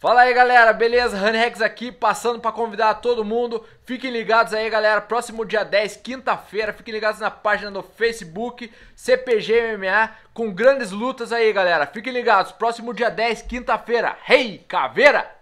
Fala aí galera, beleza? Hanrex aqui, passando para convidar todo mundo. Fiquem ligados aí galera, próximo dia 10, quinta-feira, fiquem ligados na página do Facebook CPG MMA com grandes lutas aí galera. Fiquem ligados, próximo dia 10, quinta-feira. Hey, caveira!